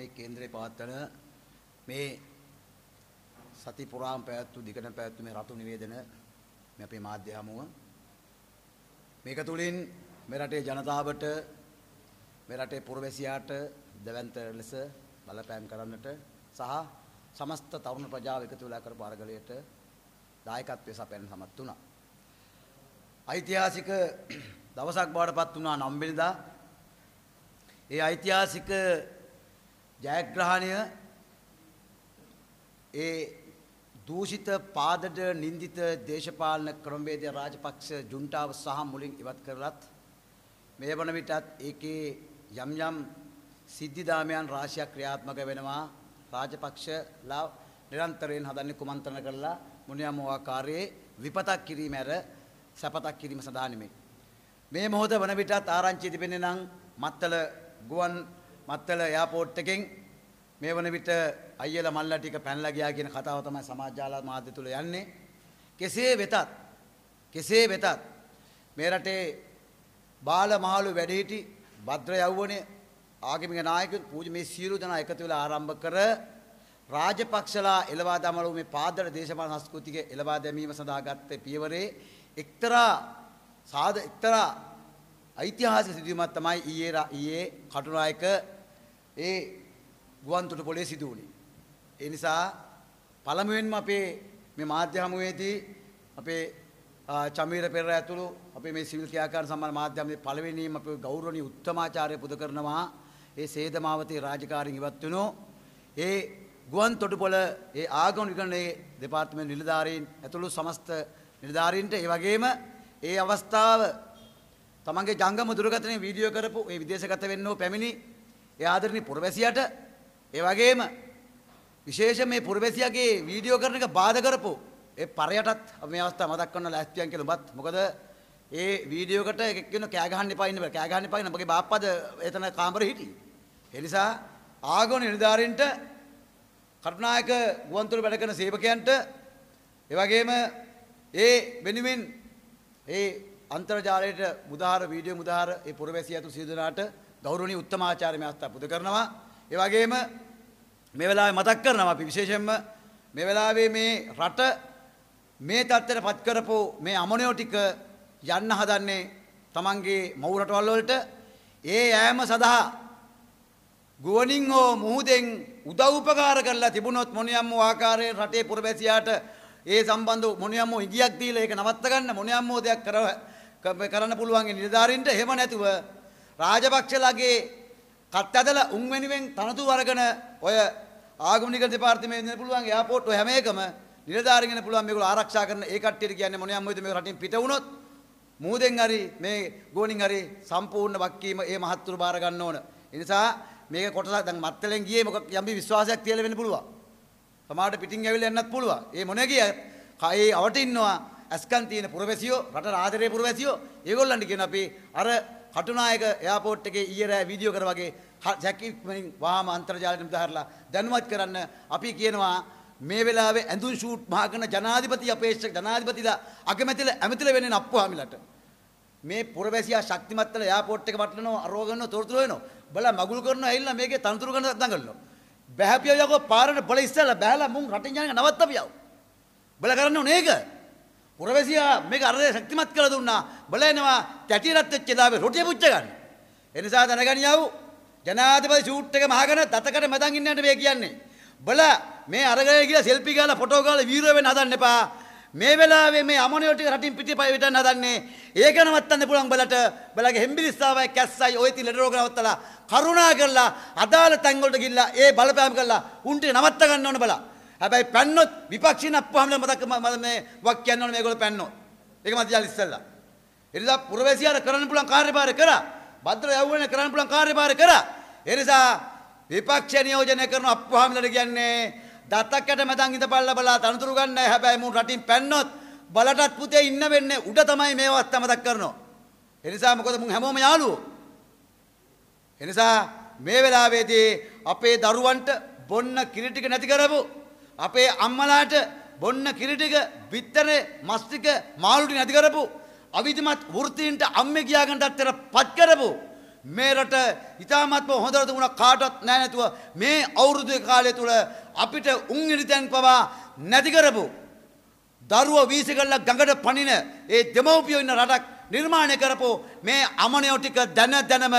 මේ කේන්දරේ පවත්වන මේ සති පුරාම පැවැත්වූ දිගටම පැවැත්වූ මේ රතු නිවේදන මේ අපේ මාධ්‍ය හමුව මේක තුළින් මේ රටේ ජනතාවට මේ රටේ පුරවැසියාට දැවැන්ත ලෙස බලපෑම් කරන්නට සහ සමස්ත තරුණ ප්‍රජාව එකතු වෙලා කරපු අරගලයට දායකත්වයේ සපයන්න සමත් වුණා. ඓතිහාසික දවසක් බවට පත් වුණා නම් වෙනිදා. ඒ ඓතිහාසික ජයග්‍රහණය ඒ දූෂිත පාදට නින්දිත දේශපාලන ක්‍රමවේද රාජපක්ෂ ජුන්ටාව සහ මුලින් ඉවත් කරලත් මේ වන විටත් ඒකේ යම් යම් සිද්ධිදාමයන් රාශියක් ක්‍රියාත්මක වෙනවා රාජපක්ෂලා නිරන්තරයෙන් හදන්නේ කුමන්ත්‍රණ කරලා මුනියම ආකාරයේ විපතක් කිරීම ඇර සපතක් කිරීම සඳහා නෙමෙයි. මේ මොහොත වන විටත් ආරංචි තිබෙන්නේ නම් මත්තල ගුවන් මත්තල එයාපෝට් එකෙන් මේ වන විට අයියල මල්ලා ටික පැනලා ගියා කියන කතාව තමයි සමාජාලා මාධ්‍ය තුල යන්නේ. කෙසේ වෙතත් කෙසේ වෙතත් මේ රටේ බාල මහලු වැඩිහිටි භද්‍ර යෞවනයේ ආගමික නායකයන් පූජ්‍ය මේ සියලු දෙනා එකතු වෙලා ආරම්භ කර රාජපක්ෂලා එළවා දමලු මේ පාදර දේශපාලන සංස්කෘතික එළවා දැමීම සඳහා ගත්තේ පියවරේ එක්තරා සාද එක්තරා ඓතිහාසික සිදුවීමක් තමයි ඊයේ ඊයේ කටුනායක ඒ ගුවන්තොට පොළේ සිදු වුණේ. ඒ නිසා පළමුවෙන්ම අපේ මේ මාධ්‍ය හමුවේදී අපේ චමීර පෙරේරා ඇතුළු අපේ මේ සිවිල් ක්‍රියාකාරී සම්මාන මාධ්‍ය හමුවේ පළවෙනිම අපේ ගෞරවනීය උත්තමාචාර්ය පුද කරනවා ඒ සේදමාවතේ රාජකාරින් ඉවත් වෙනෝ ඒ ගුවන්තොට පොළ ඒ ආගම විගණනයේ දෙපාර්තමේන්තු නිලධාරීන් ඇතුළු සමස්ත නිලධාරීන්ට ඒ වගේම ඒ අවස්ථාව තමන්ගේ ජංගම දුරගතනය වීඩියෝ කරපු ඒ විදේශගත වෙන්න හෝ පැමිණි ඒ ආදරණීය පුරවැසියට ඒ වගේම විශේෂ මේ පුරවැසියාගේ වීඩියෝ කරන එක බාධා කරපු ඒ පරයටත් මේ අවස්ථාව මතක් කරන්න ලෑස්තියන් කියලා ඔබත් මොකද ඒ වීඩියෝ එකට එකෙක් කියන කෑ ගහන්න එපා ඉන්න බෑ කෑ ගහන්න එපා ඉන්න මගේ බාප්පද එතන කාමරේ හිටියේ ඒ නිසා ආගම නිලධාරීන්ට කරුණායක ගුවන්තොට වැඩ කරන සේවකයන්ට ඒ වගේම ඒ වෙනුවෙන් ඒ අන්තර්ජාලයට මුදාහර වීඩියෝ මුදාහර ඒ පුරවැසිය ඇතු සිදුනාට ගෞරවනීය උත්තමාචාර්ය මහතා පුද කරනවා. ඒ වගේම මේ වෙලාවේ මතක් කරනවා අපි විශේෂයෙන්ම මේ වෙලාවේ මේ රට මේ தත්තර පත් කරපු මේ අමනයෝ ටික යන්න හදන්නේ Tamanගේ මව් රටවල් වලට ඒ ඈම සඳහා ගුවනින් හෝ මුහුදෙන් උදව්පකාර කරලා තිබුණොත් මොනියම් ආකාරයෙන් රටේ පුරවැසියාට ඒ සම්බන්ධ මොනියම් ඉගියක් දීලා ඒක නවත්ත ගන්න මොනියම් දෙයක් කරව කරන්න පුළුවන්ගේ නිලධාරීන්ට එහෙම නැතුව රාජපක්ෂලගේ කත් ඇදලා උන් වෙනුවෙන් තනතුරු අරගෙන ඔය ආගමනික දෙපාර්තමේන්තුවෙන් පුළුවන් එයාපෝට් ඔය හැම එකම නිලධාරීගෙන පුළුවන් මේගොල්ලෝ ආරක්ෂා කරන ඒ කට්ටියට කියන්නේ මොනියම් මොයිද මේ රටින් පිට වුණොත් මූදෙන් හරි මේ ගෝණින් හරි සම්පූර්ණ වක්කීම ඒ මහත්තුරු බාර ගන්න ඕන. ඒ නිසා මේක කොටස දැන් මත්තලෙන් ගියේ මොකක් යම්බි විශ්වාසයක් තියලා වෙන්න පුළුවන්. සමහරට පිටින් ඇවිල්ලා යන්නත් පුළුවන්. ඒ මොනේ ගියත් කයේ අවටින්නවා ඇස්කන් තියෙන පුරවැසියෝ රට ආදරයේ පුරවැසියෝ ඒගොල්ලන්ට කියන අපි අර කටුනායක එයාපෝට් එකේ ඊයේ රෑ වීඩියෝ කර වගේ ජැකිමෙන් වහාම අන්තර්ජාලයට දාලා දැනුවත් කරන්න අපි කියනවා මේ වෙලාවේ ඇඳුම් ෂූට් මහකන ජනාධිපති අපේක්ෂක ජනාධිපතිලා අගමැතිල ඇමතිල වෙන්නේ අප්පුහාමිලට මේ පුරවැසියා ශක්තිමත් වෙලා එයාපෝට් එක වටලනවා අරෝගන තොරතුරු වෙනවා බලා මගුල් කරනවා ඇවිල්ලා මේකේ තනතුරු ගන්න දඟලනවා බැහැපියව යකෝ පාරට බල ඉස්සලා බැලලා මුන් රටින් යන එක නවත්තපියව බල කරන්නේ නේක පුරවැසියා මේක අරදේ ශක්තිමත් කරලා දුන්නා. බලනවා තැටිරත් වෙච්ච දාවේ රොටිය පුච්ච ගන්න. ඒ නිසා දැනගනියව ජනාධිපති ෂූට් එක මහගෙන තතකට මදන් ඉන්නට මේ කියන්නේ. බල මේ අරගෙන ගිහලා සෙල්ෆි ගාලා ෆොටෝ ගාලා වීරයෝ වෙන්න හදන්න එපා. මේ වෙලාවේ මේ අමනියෝ ටික රටින් පිටිපයි විතර නදන්නේ ඒක නවත්තන්න පුළුවන් බලට බලගේ හෙම්බිලිස්සාවයි කැස්සයි ওই තින් ලෙඩරෝග නවත්තලා කරුණා කරලා අදාළ තැන් වලට ගිහිල්ලා ඒ බලපෑම් කරලා උන්ට නවත්ත ගන්න ඕන බලා හැබැයි පැන්නොත් විපක්ෂය නප්පුවාම මතක මේ වක් කියන්න ඕනේ මේගොල්ලෝ පැන්නොත්. ඒක මත යාල ඉස්සෙල්ලා. ඒ නිසා පුරවැසියාට කරන්න පුළුවන් කාර්යභාරය කරා. භද්‍ර යව්වනේ කරන්න පුළුවන් කාර්යභාරය කරා. ඒ නිසා විපක්ෂ නියෝජනය කරන අප්පුවාමලට කියන්නේ දත්තකට මැදන් ඉඳපල්ලා බලා තනතුරු ගන්නයි. හැබැයි මුන් රටින් පැන්නොත් බලටත් පුතේ ඉන්න වෙන්නේ උඩ තමයි මේවත් අමතක කරනවා. ඒ නිසා මොකද මුන් හැමෝම යාළුවෝ. ඒ නිසා මේ වෙලාවේදී අපේ දරුවන්ට බොන්න කිරි ටික නැති කරපු අපේ අම්මලාට බොන්න කිරිටික බිත්තරේ මස්තික මාළුටි නැති කරපු අවිධමත් වෘත්තීන්ට අම්මේ ගියාගන්නටත් පෙර පත් කරපු මේ රට ඉතාමත්ම හොඳට තිබුණා කාටවත් නැහැ නැතුව මේ අවුරුදු කාලය තුල අපිට උන් ඉරිතෙන් පවා නැති කරපු දරුවෝ වීසි කරලා ගඟට පනින ඒ දෙමව්පියෝ ඉන්න රටක් නිර්මාණය කරපු මේ අමනයෝ ටික දැන දැනම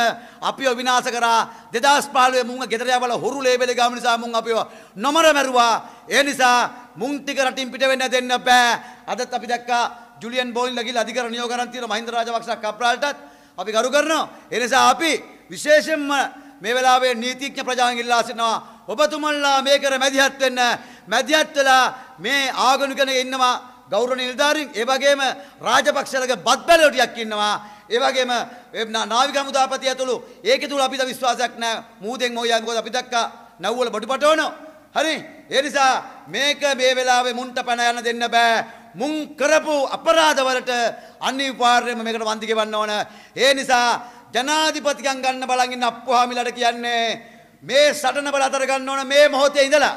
අපිව විනාශ කරා 2015 මුංග ගෙදර යවලා හොරු ලේබල් ගාම නිසා මුං අපිව නොමර මැරුවා ඒ නිසා මුං ටික රටින් පිට වෙන්න දෙන්න බෑ අදත් අපි දැක්කා ජුලියන් බෝයින්ලා ගිහලා අධිකරණ නියෝග කරන් තියෙන මහින්ද රාජපක්ෂ කප්‍රාල්ටත් අපි ගරු කරනවා ඒ නිසා අපි විශේෂයෙන්ම මේ වෙලාවේ නීතිඥ ප්‍රජාන් ඉල්ලා සිටිනවා ඔබතුමන්ලා මේකට මැදිහත් වෙන්න මැදිහත් වෙලා මේ ආගමිකනේ ඉන්නවා ගෞර නිල්ධාරින් ඒවගේම රාජපක්ෂලක බත්බැලටියක් ඉන්නවා. ඒවගේම නාවික මුදාපති ඇතුළු ඒක තුළ අපිට විශ්වාසයක් නෑ මූදෙන් මෝයන්කෝද අපි දක්කා නව්වල බොඩිපටෝන. හරි එනිසා මේක මේ වෙලාවේ මුන්ට පැනයන්න දෙන්න බෑ. මුං කරපු අපරාධවලට අනිවාර්යයෙන්ම මේකට වන්දි ගෙවන්න ඕන. ඒ නිසා ජනාධිපතිකම් ගන්න බලන් ඉන්න අප්පුහාමිලට කියන්නේ මේ සටන බල අතර ගන්න ඕන මේ මොහොතේ ඉඳලා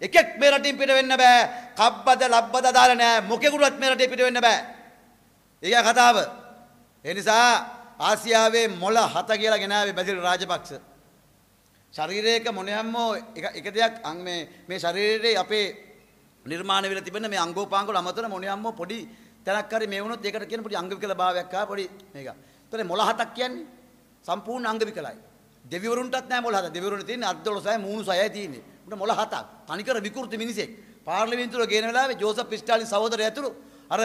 එකෙක් මේ රටින් පිට වෙන්න බෑ. කබ්බද ලබ්බද දාලා නෑ. මොකෙකුටවත් මේ රටේ පිට වෙන්න බෑ. ඒකයි කතාව. ඒ නිසා ආසියාවේ මොළ හත කියලා ගෙනාවේ බැසිල් රාජපක්ෂ. ශරීරයක මොන හැම්මෝ එක දෙයක් අං මේ මේ ශරීරයේ අපේ නිර්මාණය වෙලා තිබෙන මේ අංගෝපාංග වල අමතර මොන හැම්මෝ පොඩි තැනක් හරි මේ වුණොත් ඒකට කියන පොඩි අංගවිකල භාවයක් ආ පොඩි මේක. ඒතර මොළ හතක් කියන්නේ සම්පූර්ණ අංගවිකලයි. දෙවිවරුන්ටත් නෑ මොළ හත. දෙවිවරුන්ට තියෙන්නේ අත් 12යි මූණු 6යි තියෙන්නේ. උඩ 17ක් තනිකර විකෘති මිනිසෙක් පාර්ලිමේන්තුවට ගේන වෙලාවේ ජෝසප් ස්ටාලින් සහෝදරය ඇතුළු අර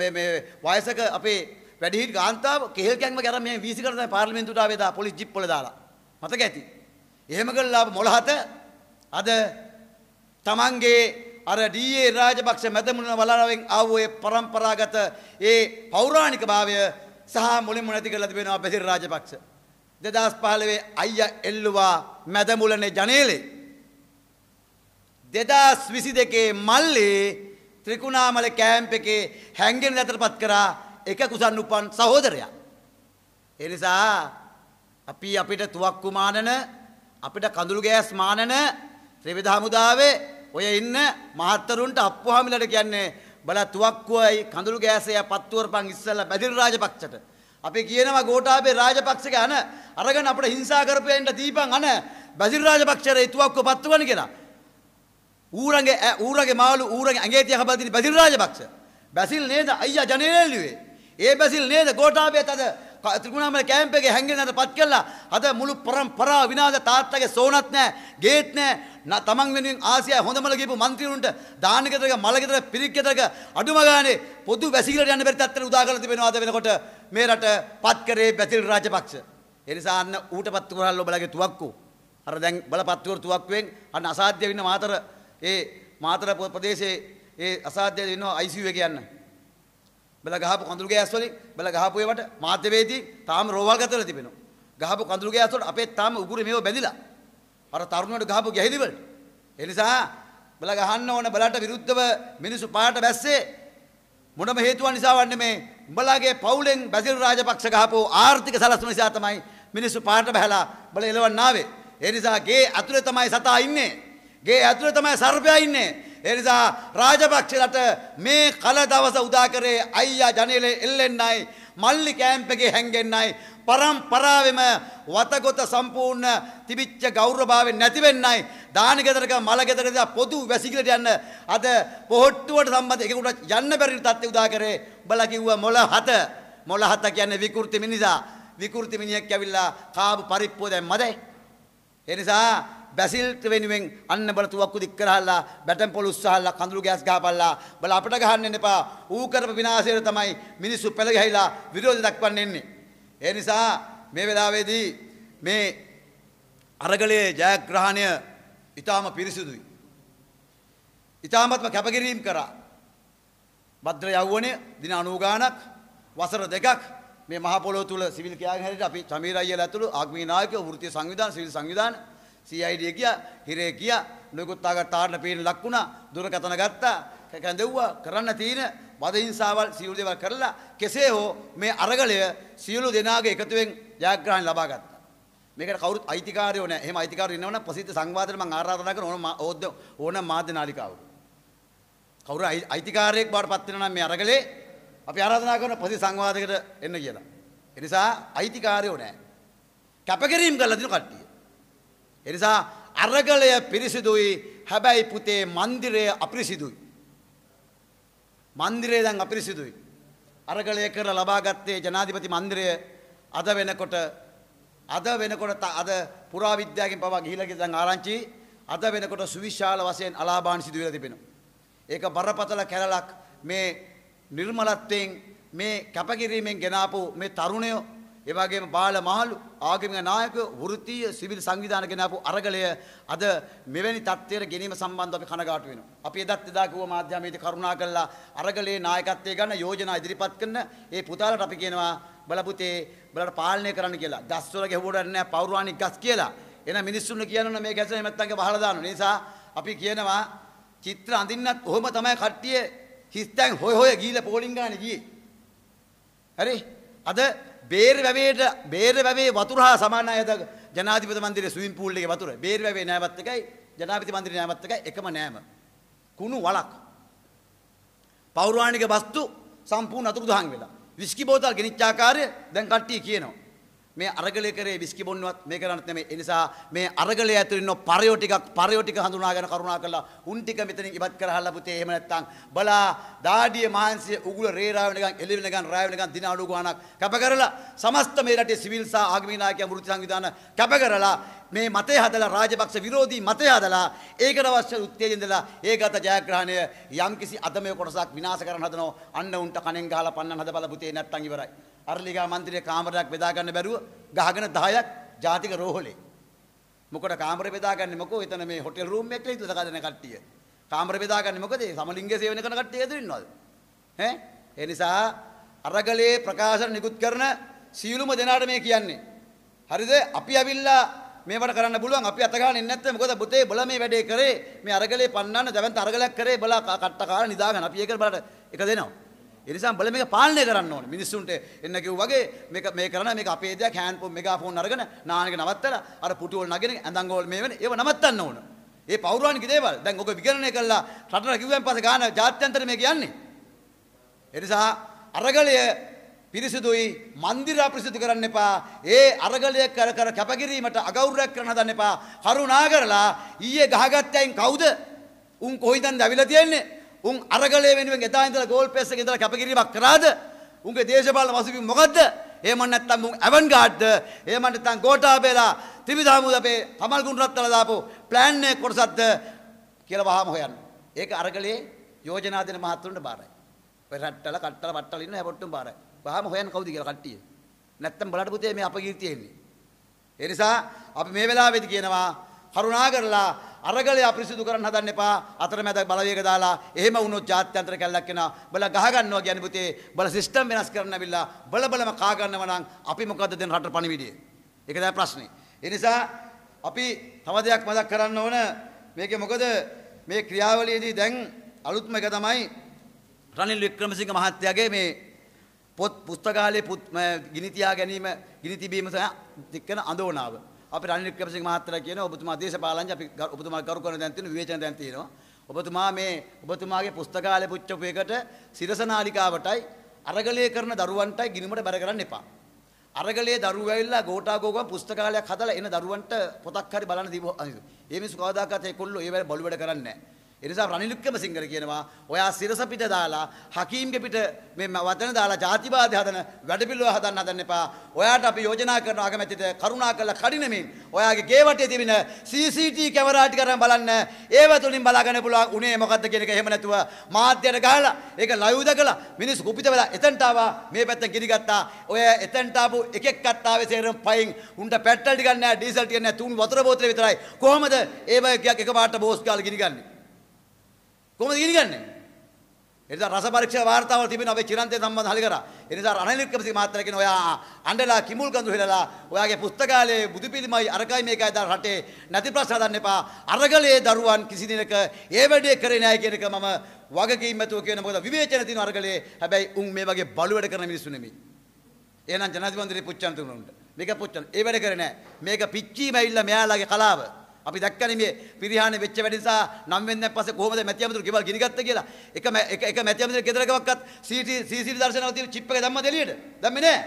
මේ මේ වයසක අපේ වැඩිහිටි කාන්තාව කෙහෙල් කැංගම කරා මේ වීසි කරලා තමයි පාර්ලිමේන්තුවට ආවේ දා පොලිස් ජිප් වල දාලා මතක ඇති එහෙම කළා 17 අද තමන්ගේ අර ඩී.ඒ. රාජපක්ෂ මැදමුණ වලරාවෙන් ආවෝ ඒ પરම්පරාගත ඒ පෞරාණික භාවය සහ මුලින්ම නැති කරලා තිබෙනවා බැසිල් රාජපක්ෂ 2015 අයියා එල්ලුවා මැදමුලනේ ජනේලේ දෙදස් විසි දෙකේ මල්ලේ ත්‍රිකුණාමල කෑම්ප එකේ හැන්ගෙන් ඇතරපත් කරා එක කුසන් උපන් සහෝදරයා. එනිසා අපි අපිට තුවක්කු මානන අපිට කඳුළු ගෑස් මානන ත්‍රවිධ හමුදාවේ ඔය ඉන්න මහත්තරුන්ට අප්පුහමිලට කියන්නේ බල තුවක්කුවයි කඳුළු ගෑසය පත්තුවරපන් ඉස්සල්ල බැදිල් රාජපක්ෂට. අපි කියනවා ගෝටාබේ රාජපක්ෂක යන අරගෙන අපට හිංසා කරපයන්ට දීපන් අන බැසිල් රාජපක්ෂර තුවක්කුව පත්තුවන කියලා ඌරගේ ඌරගේ මාළු ඌරගේ ඇඟේ තියා හබලා තියෙන බැසිල් රාජපක්ෂ. බැසිල් නේද අයියා ජනේලෙල්ලුවේ. ඒ බැසිල් නේද ගෝඨාභයත් අද ත්‍රිකුණාමල කැම්ප් එකේ හැංගෙන අතපත් කළා. අද මුළු පරම්පරාව විනාශ තාත්තගේ සෝනත් නැහැ, ගේත් නැහැ. තමන් වෙනුවෙන් ආසියා හොඳමල ගිහපු മന്ത്രിවරුන්ට දාන ගෙදරක මල ගෙදර පිරික් ගෙදරක අඩුම ගානේ පොදු වැසිකිලට යන්න බැරි තත්ත්වෙට උදා කරලා තිබෙනවා අද වෙනකොට මේ රට පත් කරේ බැතිල් රාජපක්ෂ. ඒ නිසා අන්න ඌටපත් කරලා ඔබලගේ තුවක්කු. අර දැන් බලපත්වර තුවක්කුවෙන් අන්න අසාධ්‍ය වෙන්න මාතර ඒ මාතර ප්‍රදේශයේ ඒ අසාධ්‍ය ඉන්නවා ICU එකේ යන්න. බල ගහපු කඳුළු ගෑස් වලින් බල ගහපු ඒවට මාධ්‍යවේදී තාම රෝවල් ගත වෙලා තිබෙනවා. ගහපු කඳුළු ගෑස් වලට අපේ තාම උගුරේ මේව බැඳිලා. අර තරුණයට ගහපු ගැහිදි වලට. ඒ නිසා බල ගහන්න ඕන බලට විරුද්ධව මිනිසු පාට බැස්සේ මොනම හේතුවක් නිසා වන්නේ මේ උඹලාගේ පවුලෙන් බැසිල් රාජපක්ෂ ගහපු ආර්ථික සලස්ම නිසා තමයි මිනිස්සු පාට බහැලා බල එලවන්න ආවේ. ඒ නිසා ගේ අතුරේ තමයි සතා ඉන්නේ. ගේ ඇතුළේ තමයි සර්පයා ඉන්නේ. ඒ නිසා රාජපක්ෂලට මේ කල දවස උදා කරේ අයියා ජනේලේ එල්ලෙන්නයි මල්ලි කැම්ප් එකේ හැංගෙන්නයි පරම්පරාවෙම වතගොත සම්පූර්ණ තිබිච්ච ගෞරවභාවයෙන් නැති වෙන්නයි දාන ගෙදරක මල ගෙදරක පොදු වැසිකිලට යන්න අද පොහොට්ටුවට සම්බන්ධ එකකට යන්න බැරි තත්ත්වය උදා කරේ උඹලා කිව්වා මොළ හත මොළ හත කියන්නේ විකෘති මිනිසා විකෘති මිනිහෙක් ඇවිල්ලා කාබු පරිප්පුව දැම්මද ඒ නිසා බැසිල්ට වෙනුවෙන් අන්න බල තුවක්කු දික් කරහල්ලා බැටම් පොළ උස්සහල්ලා කඳුළු ගෑස් ගහපල්ලා බල අපට ගහන්න එපා ඌ කරපු විනාශයට තමයි මිනිස්සු පෙළ ගහලා විරෝධය දක්වන්න එන්නේ ඒ නිසා මේ වෙලාවේදී මේ අරගලයේ ජයග්‍රහණය ඊටාම පිරිසිදුයි ඊටාමත්ම කැපකිරීම කරා භද්‍ර යෞවනයේ දින 90 ගාණක් වසර දෙකක් මේ මහ පොළොව තුල සිවිල් කියාගෙන හැටියට අපි සමීර අයියලා ඇතුළු ආගමික නායකයෝ වෘත්තීය සංවිධාන සිවිල් සංවිධාන CID ගියා, හිරේ ගියා, නොයෙකුත් ආකාර තාරණ පීන ලක්ුණා, දුරකතන ගත්තා, කැඳෙව්වා, කරන්න තියෙන වද හිංසාවල් සියලු දේවල් කරලා කෙසේ හෝ මේ අරගලය සියලු දෙනාගේ එකතුවෙන් ජයග්‍රහණ ලබා ගත්තා. මේකට කවුරුත් අයිතිකාරයෝ නැහැ. එහෙම අයිතිකාරයෝ ඉන්නවනම් ප්‍රසිද්ධ සංවාදෙට මම ආරාධනා කරන ඕන ඕන මාධ්‍ය නාලිකාවට. කවුරු අයිතිකාරයෙක් බවට පත් වෙනවා නම් මේ අරගලේ අපි ආරාධනා කරන ප්‍රසිද්ධ සංවාදයකට එන්න කියලා. ඒ නිසා අයිතිකාරයෝ නැහැ. කැපකිරීම කළා දින කට්ටිය. එනිසා අරගලය පිරිසිදුයි හැබැයි පුතේ මන්දිරය අපිරිසිදුයි. මන්දිරේ දැන් අපිරිසිදුයි. අරගලය කර ලබාගත්තේ ජනාධිපති මන්දිරය අද වෙනකොට අද වෙනකොට අද පුරාවිද්‍යාවෙන් පවා ගිහිලගේ දැන් ආරංචි අද වෙනකොට සුවිශාල වශයෙන් අලාභාන් සිදු වෙලා තිබෙනවා. ඒක බරපතල කැලලක් මේ නිර්මලත්වයෙන් මේ කැපකිරීමෙන් ගෙනාපු මේ තරුණයෝ ඒවගේම බාල මහලු ආගමික නායක වෘත්තීය සිවිල් සංවිධාන ගෙන ආපු අරගලය අද මෙවැනි තත්ත්වයට ගැනීම සම්බන්ධව අපි කනගාටු වෙනවා. අපි එදත් එදා කිව්ව මාධ්‍යමේදී කරුණා කළා අරගලයේ නායකත්වය ගන්න යෝජනා ඉදිරිපත් කරන ඒ පුතාලට අපි කියනවා බලපුතේ බලට පාලනය කරන්න කියලා. ගස් වල ගැහුවට නෑ පෞරාණික ගස් කියලා. එහෙනම් මිනිස්සුන්ට කියනවා මේ ගැස එහෙම නැත්තම් ගහලා දානවා. ඒ නිසා අපි කියනවා චිත්‍ර අඳින්නත් කොහොම තමයි කට්ටිය හිස්තැන් හොය හොය ගිහිල්ලා පෝලිං ගානේ ගියේ. හරි? අද බේරවැවේට බේරවැවේ වතුර හා සමාන අයද ජනාධිපති මන්දිරේ ස්විමින් pool එකේ වතුර බේරවැවේ නෑමත් එකයි ජනාධිපති මන්දිරේ නෑමත් එකයි එකම නෑම කුණු වලක් පෞරාණික වස්තු සම්පූර්ණ අතුරුදහන් වෙලා විස්කි බෝතල් ගෙනිච්ච ආකාරය දැන් කට්ටිය කියනවා මේ අරගලය කරේ විස්කි බොන්නවත් මේ කරන්නත් නෙමෙයි. ඒ නිසා මේ අරගලය ඇතුළේ ඉන්න පරයෝ ටිකක් පරයෝ ටික හඳුනාගෙන කරුණා කරලා උන් ටික මෙතන ඉවත් කරහලා පුතේ. එහෙම නැත්නම් බලා දාඩිය මහන්සිය උගුල රේරා වෙනකන් එළි වෙනකන් රාය වෙනකන් දින අඩු ගාණක් කැප කරලා සමස්ත මේ රටේ සිවිල් සහ ආගමික නායකයන් වෘත්ති සංවිධාන කැප කරලා මේ මතය හදලා රාජපක්ෂ විරෝධී මතය හදලා ඒකට අවශ්‍ය උත්තේජන දෙලා ඒකට ජයග්‍රහණය යම්කිසි අදමේ කොටසක් විනාශ කරන්න හදනවා අන්න උන්ට කණෙන් ගහලා පන්නන්න හදපළ පුතේ නැත්තම් ඉවරයි අරලිගා මන්ත්‍රීය කාමරයක් බෙදා ගන්න බැරුව ගහගෙන 10ක් ජාතික රෝහලේ. මොකට කාමර බෙදා ගන්නේ මොකෝ එතන මේ හොටෙල් රූම් එකේ ඉඳලා කදන කට්ටිය. කාමර බෙදා ගන්නේ මොකද? සමලිංගය සේවනය කරන කට්ටිය ඇතුළේ ඉන්නවද? ඈ ඒ නිසා අරගලේ ප්‍රකාශන නිකුත් කරන සියලුම දෙනාට මේ කියන්නේ. හරිද? අපි අවිල්ලා මේවට කරන්න පුළුවන් අපි අතගාන්නේ නැත්නම් මොකද පුතේ බල මේ වැඩේ කරේ මේ අරගලේ පන්නන්න දැවන්ත අරගලයක් කරේ බලා කට්ට කාලා නිදාගන්න අපි ඒක බලට එක දෙනවා එනිසා බල මේක පාලනය කරන්න ඕනේ. මිනිස්සුන්ට එන්න කිව් වගේ මේක මේ කරන මේක අපේ දෙයක් හෑන්ඩ් ෆෝන් මෙගාෆෝන් අරගෙන නානක නවත්තලා අර පුටු වල නගින ඇඳන් වල මේ වෙන ඒව නවත්තන්න ඕන. ඒ පෞරාණික දේවල්. දැන් ඔක විගණනය කළා රටට කිව්වන් පස්සේ ගාන ජාත්‍යන්තර මේ කියන්නේ. එනිසා අරගලය පිරිසිදුයි මන්දිර අපිරිසිදු කරන්න එපා. ඒ අරගලය කර කර කැපකිරීමට අගෞරවයක් කරන්න හදන්න එපා. කරුණා කරලා ඊයේ ගහගත්තයින් කවුද? උන් කොහෙන්ද ඇවිල්ලා තියෙන්නේ? උන් අරගලේ වෙනුවෙන් එදා ඉඳලා ගෝල් පේස් එකේ ඉඳලා කැපකිරීමක් කරාද? උන්ගේ දේශපාලන වසුබිම් මොකද්ද? එහෙම නැත්නම් උන් ඇවන්ගාඩ්ද? එහෙම නැත්නම් ගෝඨාභයලා ත්‍රිවිධාමුද අපේ කමල් ගුණරත්නලා දාපු ප්ලෑන් එක කොටසක්ද කියලා වහාම හොයන්න. ඒක අරගලේ යෝජනා දෙන මහත්තුන්ට බාරයි. ඔය රට්ටල කට්ටල වට්ටල ඉන්න හැබොට්ටුම් බාරයි. වහාම හොයන්න කවුද කියලා කට්ටිය. නැත්තම් බලන්න පුතේ මේ අපකීර්තිය එන්නේ. ඒ නිසා අපි මේ වෙලාවේදී කියනවා කරුණා කරලා අරගලයා පිරිසිදු කරන්න හදන්න එපා. අතරමැද බලවේග දාලා එහෙම වුණොත් ජාත්‍යන්තර කැලලක් වෙනවා. බල ගහ ගන්නවා කියන්නේ පුතේ. බල සිස්ටම් වෙනස් කරන්න ඇවිල්ලා බල බලම කා ගන්නව නම් අපි මොකද්ද දෙන රට පණිවිඩය? ඒක තමයි ප්‍රශ්නේ. ඒ නිසා අපි තව දෙයක් මතක් කරන්න ඕන. මේකේ මොකද මේ ක්‍රියාවලියේදී දැන් අලුත්ම එක තමයි රනිල් වික්‍රමසිංහ මහත්තයාගේ මේ පොත් පුස්තකාලේ ගිනි තියා ගැනීම ගිනි තිබීම සහ තික්කන අඳෝනාව අපි රනිල් වික්‍රමසිංහ මහත්තයා කියන ඔබතුමා දේශපාලනඥ අපි ඔබතුමා කරු කරන දැන් තියෙන විවේචන දැන් තියෙනවා. ඔබතුමා මේ ඔබතුමාගේ පුස්තකාලය පුච්චපු එකට සිරසනාලිකාවටයි අරගලයේ කරන දරුවන්ටයි ගිණුමට බැර කරන්න එපා. අරගලයේ දරුවෝ ඇවිල්ලා ගෝඨාගෝගම පුස්තකාලයක් හදලා එන දරුවන්ට පොතක් හරි බලන්න දීපෝ. ඒ මිනිස්සු කවදාකවත් ඒකොල්ලෝ ඒ වෙලාවේ බලු වැඩ කරන්නේ නැහැ. එනිසා රනිල් වික්‍රමසිංහට කියනවා ඔයා සිරස පිට දාලා හකීම්ගේ පිට මේ වචන දාලා ಜಾතිවාදී හදන වැඩපිළිවෙල හදන්න හදන්න එපා. ඔයාට අපි යෝජනා කරන අගමැතිට කරුණා කරලා කඩිනමින් ඔයාගේ ගේ වටේ තිබෙන CCTV කැමරා ටික අරන් බලන්න. ඒව තුලින් බලාගන්න පුළුවන් උනේ මොකද්ද කියන එක එහෙම නැතුව මාධ්‍යයට ගහලා ඒක ලයිව් දකලා මිනිස්සු කුපිත වෙලා එතනට ආවා මේ පැත්තෙන් ගිනිගත්තා. ඔය එතනට ආපු එකෙක් කත්තාවේ සේරම පයින් උන්ට පෙට්‍රල් ටිකක් නැහැ ඩීසල් ටිකක් නැහැ තුන් වතුර බෝතලේ විතරයි. කොහමද ඒ වගේ එකපාරට බෝස් ගාලා ගිනිගන්නේ? කොහොමද ඉගෙන ගන්නේ? එනිසා රස පරීක්ෂා වාර්තාවල තිබෙන අපේ චිරන්තය සම්බන්ධ හරි කරා. එනිසා රණල් වික්‍රමසිංහ මහත්තයා කියන ඔයා අඬලා කිඹුල් ගඳු හෙලලා ඔයාගේ පුස්තකාලයේ බුදු පිළිමයි අරකයි මේකයි දාලා රටේ නැති ප්‍රශ්න හදන්න එපා. අරගලයේ දරුවන් කිසි දිනක ඒ වැඩේ කරේ නැහැ කියන එක මම වගකීම් ඇතුව කියන මොකද විවේචන තියෙන අරගලයේ හැබැයි උන් මේ වගේ බලු වැඩ කරන මිනිස්සු නෙමෙයි. එහෙනම් ජනාධිපතිතුමනි පුච්චන් තුනුන්ට මේක පුච්චන් ඒ වැඩ කරේ නැහැ. මේක පිච්චීම ඇවිල්ලා මෙයාලගේ කලාව. අපි දැක්කනේ මේ පිරිහානේ වෙච්ච වැඩ නිසා නම් වෙන්නේ පස්සේ කොහොමද මැතිඅමතුරු ගෙවල් ගිනිගත්තේ කියලා. එක එක එක මැතිඅමතුරු ගෙදර ගවක්වත් සීටි සීසීටි දර්ශනවල තියෙන චිප් එක දැම්මද එළියට? දැම්මේ නෑ.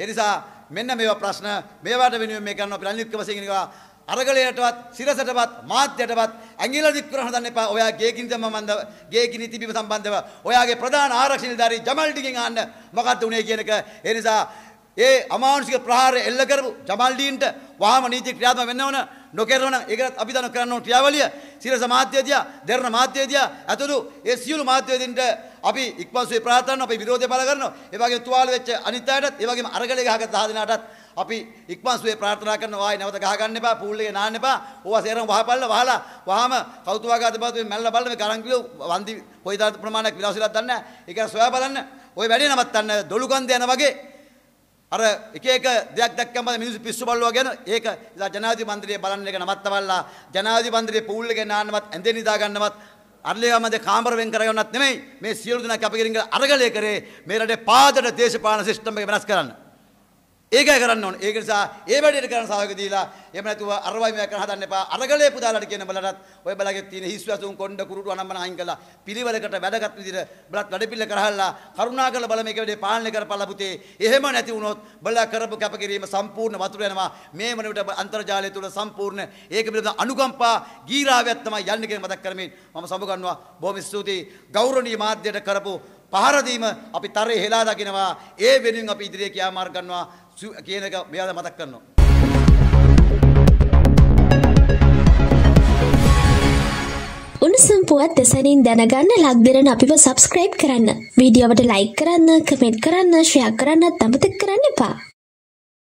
ඒ නිසා මෙන්න මේවා ප්‍රශ්න මේවට වෙනුවෙන් මේ කරනවා අපි රන්ලිත් කමසෙන් කියනවා අරගලයටවත් සිරසටවත් මාධ්‍යයටවත් ඇඟිල්ල දික් කරන හදන්න එපා. ඔයා ගේ ගිනි සම්බන්ධව ගේ ගිනි තිබීම සම්බන්ධව ඔයාගේ ප්‍රධාන ආරක්ෂක නිලධාරී ජමල් ඩිගෙන් අහන්න මොකද්ද උනේ කියන එක. ඒ නිසා ඒ අමානුෂික ප්‍රහාරය එල්ල කරපු ජමල් ඩීන්ට වහාම නීති ක්‍රියාත්මක වෙන්න ඕන. නොකරවන ඒකත් අපි දන කරන්න ඕන ක්‍රියාවලිය සිරස මාත්‍යදියා දෙරණ මාත්‍යදියා ඇතුළු ඒ සියලු මාත්‍යදින්ට අපි ඉක්මන්සුවේ ප්‍රාර්ථනා අපි විරෝධය පළ කරනවා ඒ වගේම තුවාල වෙච්ච අනිත් අයටත් ඒ වගේම අරගලේ ගහගත් දහ දෙනාටත් අපි ඉක්මන්සුවේ ප්‍රාර්ථනා කරනවා ආයි නැවත ගහ ගන්න එපා පූල් එකේ නාන්න එපා ඕවා සේරම වහපල්ලා වහලා වහම කෞතුකාගත බවත් මේ මැල්ල බලන මේ ගණන් කිලෝ වන්දි කොයි දාත ප්‍රමාණයක් විලාසිරක් දන්නේ නැහැ ඒක සොයා බලන්න ওই වැඩේ නවත්තන්න දොළුගන්ද යන වගේ අර එක එක දෙයක් දැක්කම මිනිස්සු පිස්සු බල්ලුවා ගැන ඒක ඉතින් ජනාධිපති මන්ත්‍රිය බලන්න එක නවත්තවලා ජනාධිපති මන්ත්‍රිය පූල් එකේ නාන්නවත් ඇඳේ නිදා ගන්නවත් අරලේවමද කාමර වෙන් කරගන්නත් නෙමෙයි මේ සියලු දෙනා කැපකිරීම අරගලය කරේ මේ රටේ පාදට දේශපාලන සිස්ටම් එක වෙනස් කරන්න ඒකයි කරන්න ඕන. ඒක නිසා ඒ වැඩේට කරන සහයෝගය දීලා එහෙම නැතුව අරවයි මේක කරන හදන්න එපා. අරගලේ පුදාලට කියන බලටත් ඔය බලගේ තියෙන හිස් වැසුම් කොණ්ඩ කුරුටු අනම්මන අයින් කළා. පිළිවෙලකට වැඩගත් විදිහට බලත් වැඩපිළිවෙල කරහල්ලා කරුණාකරලා බල මේක වැඩේ පාලනය කරපළා පුතේ. එහෙම නැති වුණොත් බලලා කරපු කැපකිරීම සම්පූර්ණ වතුර යනවා. මේ වන විට අන්තර්ජාලය තුල සම්පූර්ණ ඒක පිළිබඳ අනුකම්පා ගීරාවයක් තමයි යන්නේ කියන මතක් කරමින් මම සමුගන්නවා. බොහොම ස්තුතියි. ගෞරවනීය මාධ්‍යයට කරපු පහර දීම අපි තරේ හෙලා දකිනවා ඒ වෙනුවෙන් අපි ඉදිරියේ කියා මාර්ග ගන්නවා කියන එක මෙයාද මතක් කරනවා උණුසුම් පුවත් දෙසැනින් දැනගන්න ලක්දෙරන අපිව සබස්ක්‍රයිබ් කරන්න. වීඩියෝවට ලයික් කරන්න කමෙන්ට් කරන්න ශ්‍රයක් කරන්නත් අමතක කරන්න එපා.